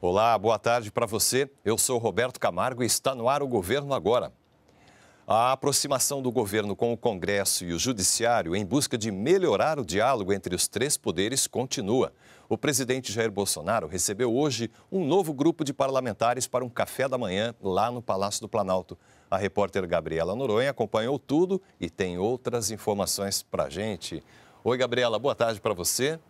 Olá, boa tarde para você. Eu sou Roberto Camargo e está no ar o Governo Agora. A aproximação do governo com o Congresso e o Judiciário em busca de melhorar o diálogo entre os três poderes continua. O presidente Jair Bolsonaro recebeu hoje um novo grupo de parlamentares para um café da manhã lá no Palácio do Planalto. A repórter Gabriela Noronha acompanhou tudo e tem outras informações para gente. Oi, Gabriela, boa tarde para você.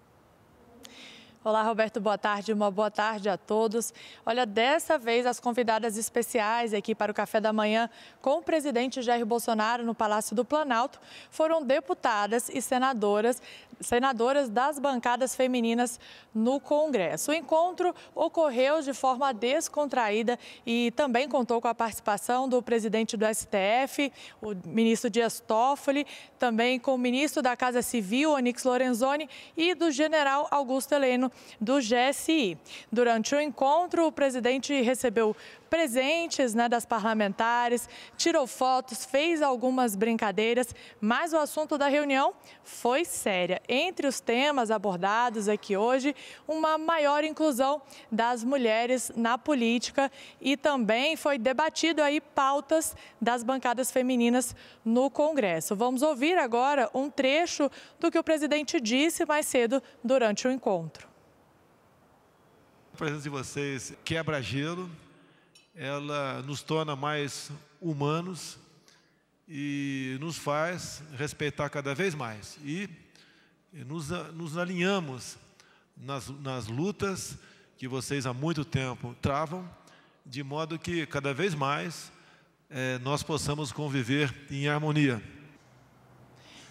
Olá, Roberto, boa tarde, uma boa tarde a todos. Olha, dessa vez as convidadas especiais aqui para o café da manhã com o presidente Jair Bolsonaro no Palácio do Planalto foram deputadas e senadoras, senadoras das bancadas femininas no Congresso. O encontro ocorreu de forma descontraída e também contou com a participação do presidente do STF, o ministro Dias Toffoli, também com o ministro da Casa Civil, Onix Lorenzoni, e do general Augusto Heleno governo do GSI. Durante o encontro, o presidente recebeu presentes né, das parlamentares, tirou fotos, fez algumas brincadeiras, mas o assunto da reunião foi séria. Entre os temas abordados aqui hoje, uma maior inclusão das mulheres na política e também foi debatido aí pautas das bancadas femininas no Congresso. Vamos ouvir agora um trecho do que o presidente disse mais cedo durante o encontro presença de vocês quebra gelo, ela nos torna mais humanos e nos faz respeitar cada vez mais. E nos, nos alinhamos nas, nas lutas que vocês há muito tempo travam, de modo que cada vez mais é, nós possamos conviver em harmonia.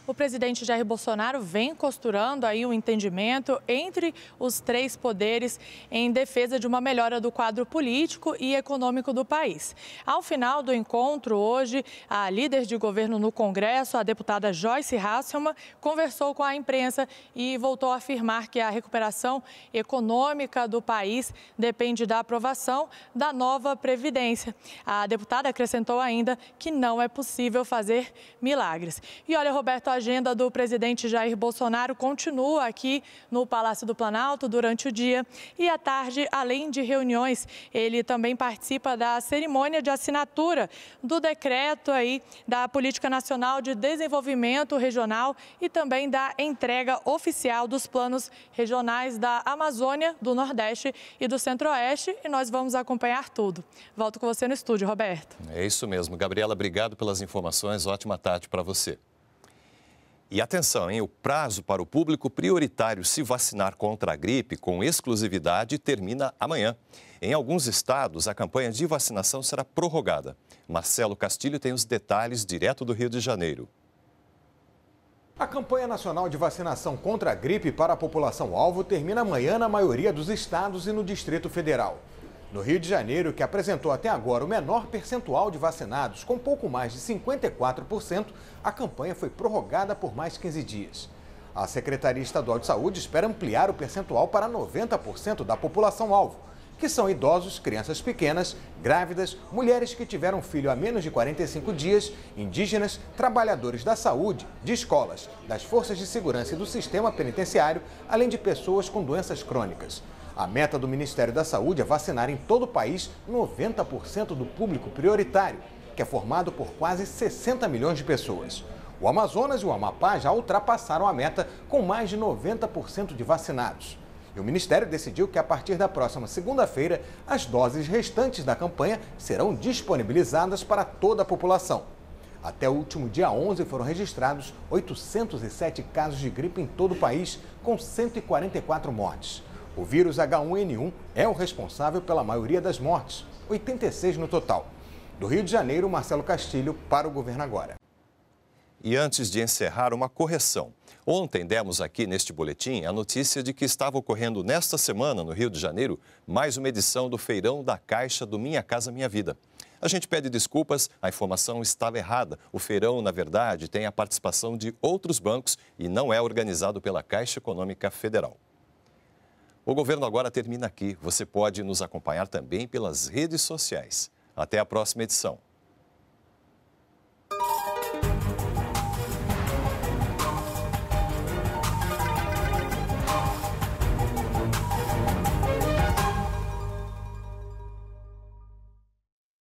O presidente Jair Bolsonaro vem costurando aí um entendimento entre os três poderes em defesa de uma melhora do quadro político e econômico do país. Ao final do encontro hoje, a líder de governo no Congresso, a deputada Joyce Hasselman, conversou com a imprensa e voltou a afirmar que a recuperação econômica do país depende da aprovação da nova Previdência. A deputada acrescentou ainda que não é possível fazer milagres. E olha, Roberto, agenda do presidente Jair Bolsonaro continua aqui no Palácio do Planalto durante o dia e à tarde, além de reuniões, ele também participa da cerimônia de assinatura do decreto aí da Política Nacional de Desenvolvimento Regional e também da entrega oficial dos planos regionais da Amazônia, do Nordeste e do Centro-Oeste e nós vamos acompanhar tudo. Volto com você no estúdio, Roberto. É isso mesmo. Gabriela, obrigado pelas informações. Ótima tarde para você. E atenção, hein? o prazo para o público prioritário se vacinar contra a gripe com exclusividade termina amanhã. Em alguns estados, a campanha de vacinação será prorrogada. Marcelo Castilho tem os detalhes direto do Rio de Janeiro. A campanha nacional de vacinação contra a gripe para a população alvo termina amanhã na maioria dos estados e no Distrito Federal. No Rio de Janeiro, que apresentou até agora o menor percentual de vacinados, com pouco mais de 54%, a campanha foi prorrogada por mais 15 dias. A Secretaria Estadual de Saúde espera ampliar o percentual para 90% da população alvo, que são idosos, crianças pequenas, grávidas, mulheres que tiveram filho há menos de 45 dias, indígenas, trabalhadores da saúde, de escolas, das forças de segurança e do sistema penitenciário, além de pessoas com doenças crônicas. A meta do Ministério da Saúde é vacinar em todo o país 90% do público prioritário, que é formado por quase 60 milhões de pessoas. O Amazonas e o Amapá já ultrapassaram a meta com mais de 90% de vacinados. E o Ministério decidiu que a partir da próxima segunda-feira, as doses restantes da campanha serão disponibilizadas para toda a população. Até o último dia 11 foram registrados 807 casos de gripe em todo o país, com 144 mortes. O vírus H1N1 é o responsável pela maioria das mortes, 86 no total. Do Rio de Janeiro, Marcelo Castilho, para o governo agora. E antes de encerrar, uma correção. Ontem demos aqui neste boletim a notícia de que estava ocorrendo nesta semana, no Rio de Janeiro, mais uma edição do Feirão da Caixa do Minha Casa Minha Vida. A gente pede desculpas, a informação estava errada. O feirão, na verdade, tem a participação de outros bancos e não é organizado pela Caixa Econômica Federal. O Governo Agora termina aqui. Você pode nos acompanhar também pelas redes sociais. Até a próxima edição.